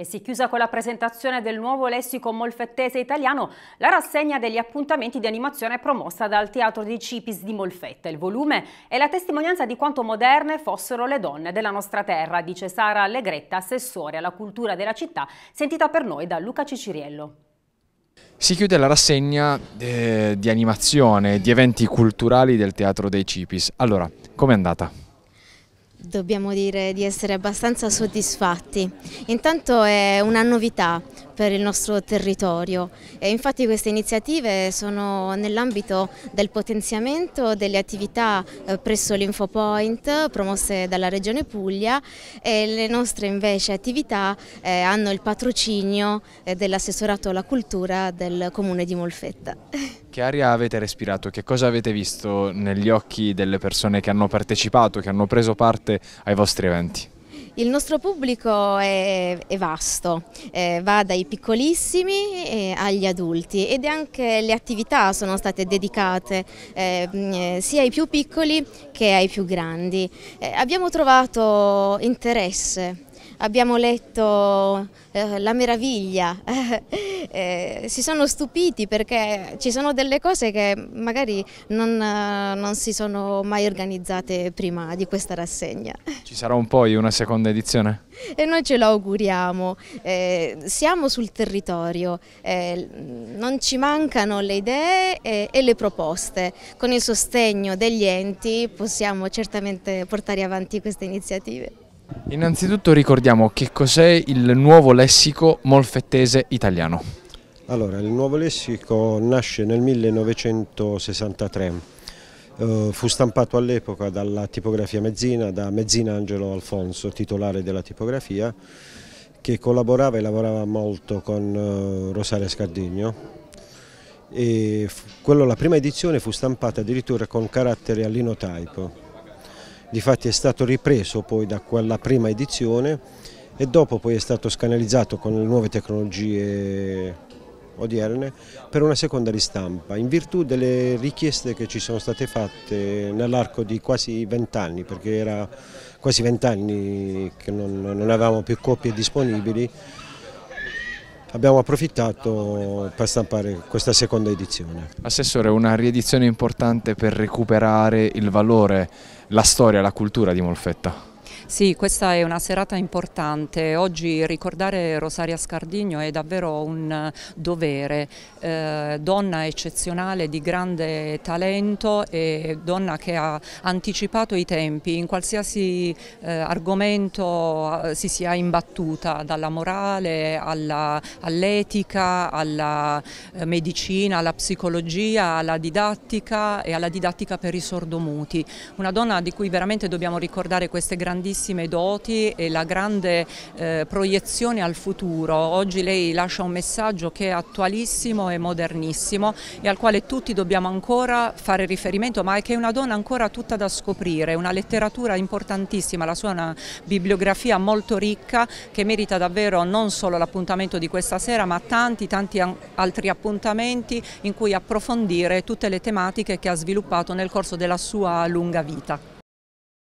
E si chiusa con la presentazione del nuovo lessico molfettese italiano la rassegna degli appuntamenti di animazione promossa dal Teatro di Cipis di Molfetta. Il volume è la testimonianza di quanto moderne fossero le donne della nostra terra, dice Sara Allegretta, assessore alla cultura della città, sentita per noi da Luca Ciciriello. Si chiude la rassegna eh, di animazione, di eventi culturali del Teatro dei Cipis. Allora, com'è andata? Dobbiamo dire di essere abbastanza soddisfatti. Intanto è una novità per il nostro territorio e infatti queste iniziative sono nell'ambito del potenziamento delle attività eh, presso l'InfoPoint promosse dalla Regione Puglia e le nostre invece attività eh, hanno il patrocinio eh, dell'assessorato alla cultura del Comune di Molfetta. Che aria avete respirato? Che cosa avete visto negli occhi delle persone che hanno partecipato, che hanno preso parte ai vostri eventi? Il nostro pubblico è, è vasto, eh, va dai piccolissimi eh, agli adulti ed anche le attività sono state dedicate eh, mm, eh, sia ai più piccoli che ai più grandi. Eh, abbiamo trovato interesse abbiamo letto eh, La meraviglia, eh, si sono stupiti perché ci sono delle cose che magari non, eh, non, si sono mai organizzate prima di questa rassegna. Ci sarà un poi una seconda edizione? E noi ce l'auguriamo, eh, siamo sul territorio, eh, non ci mancano le idee e, eh, e le proposte, con il sostegno degli enti possiamo certamente portare avanti queste iniziative. Innanzitutto ricordiamo che cos'è il nuovo lessico molfettese italiano. Allora, il nuovo lessico nasce nel 1963, uh, eh, fu stampato all'epoca dalla tipografia Mezzina, da Mezzina Angelo Alfonso, titolare della tipografia, che collaborava e lavorava molto con uh, Rosaria Scardigno, e quello, la prima edizione fu stampata addirittura con carattere all'inotype difatti è stato ripreso poi da quella prima edizione e dopo poi è stato scanalizzato con le nuove tecnologie odierne per una seconda ristampa in virtù delle richieste che ci sono state fatte nell'arco di quasi vent'anni perché era quasi vent'anni che non, non avevamo più copie disponibili abbiamo approfittato per stampare questa seconda edizione. Assessore, una riedizione importante per recuperare il valore la storia, la cultura di Molfetta. Sì, questa è una serata importante. Oggi ricordare Rosaria Scardigno è davvero un eh, dovere. Eh, donna eccezionale, di grande talento e donna che ha anticipato i tempi. In qualsiasi eh, argomento eh, si sia imbattuta, dalla morale all'etica, all alla eh, medicina, alla psicologia, alla didattica e alla didattica per i sordomuti. Una donna di cui veramente dobbiamo ricordare queste grandissime grandissime doti e la grande eh, proiezione al futuro. Oggi lei lascia un messaggio che è attualissimo e modernissimo e al quale tutti dobbiamo ancora fare riferimento, ma è che è una donna ancora tutta da scoprire, una letteratura importantissima, la sua è una bibliografia molto ricca che merita davvero non solo l'appuntamento di questa sera, ma tanti tanti altri appuntamenti in cui approfondire tutte le tematiche che ha sviluppato nel corso della sua lunga vita.